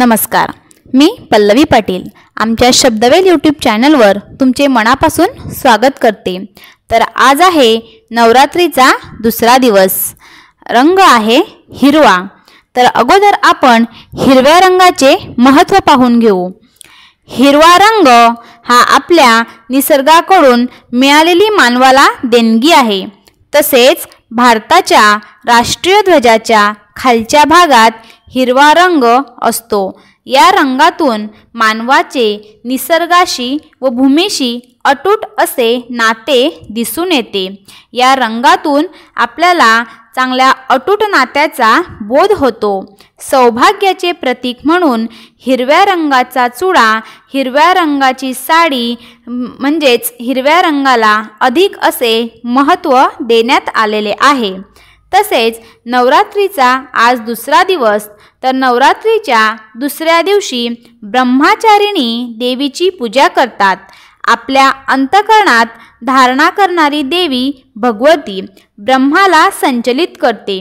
नमस्कार मी पल्लवी पाटील आमच्या शब्दवेल यूट्यूब चॅनलवर तुमचे मनापासून स्वागत करते तर आज आहे नवरात्रीचा दुसरा दिवस रंग आहे हिरवा तर अगोदर आपण हिरव्या रंगाचे महत्त्व पाहून घेऊ हिरवा रंग हा आपल्या निसर्गाकडून मिळालेली मानवाला देणगी आहे तसेच भारताच्या राष्ट्रीय ध्वजाच्या खालच्या भागात हिरवा रंग असतो या रंगातून मानवाचे निसर्गाशी व भूमीशी अटूट असे नाते दिसून येते या रंगातून आपल्याला चांगल्या अटूट नात्याचा बोध होतो सौभाग्याचे प्रतीक म्हणून हिरव्या रंगाचा चुडा हिरव्या रंगाची साडी म्हणजेच हिरव्या रंगाला अधिक असे महत्त्व देण्यात आलेले आहे तसेच नवरात्रीचा आज दुसरा दिवस तर नवरात्रीच्या दुसऱ्या दिवशी ब्रह्माचारिणी देवीची पूजा करतात आपल्या अंतकरणात धारणा करणारी देवी भगवती ब्रह्माला संचलित करते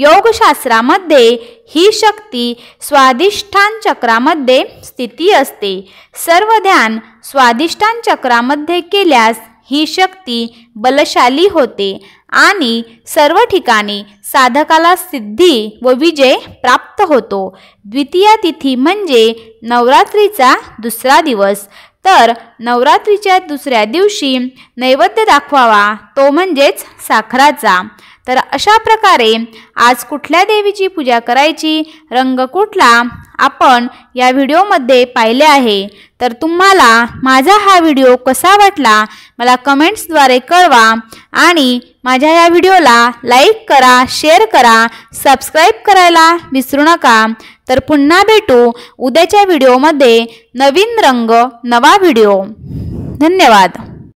योगशास्त्रामध्ये ही शक्ती स्वाधिष्ठान चक्रामध्ये स्थिती असते सर्व ध्यान स्वादिष्ठान चक्रामध्ये केल्यास ही शक्ती बलशाली होते आणि सर्व ठिकाणी साधकाला सिद्धी व विजय प्राप्त होतो द्वितीय तिथी म्हणजे नवरात्रीचा दुसरा दिवस तर नवरात्रीच्या दुसऱ्या दिवशी नैवेद्य दाखवावा तो म्हणजेच साखराचा तर अशा प्रकारे आज कुठल्या देवीची पूजा करायची रंग कुठला आपण या व्हिडिओमध्ये पाहिले आहे तर तुम्हाला माझा हा व्हिडिओ कसा वाटला मला कमेंट्सद्वारे कळवा आणि माझ्या या व्हिडिओला लाईक करा शेअर करा सबस्क्राईब करायला विसरू नका तर पुन्हा भेटू उद्याच्या व्हिडिओमध्ये नवीन रंग नवा व्हिडिओ धन्यवाद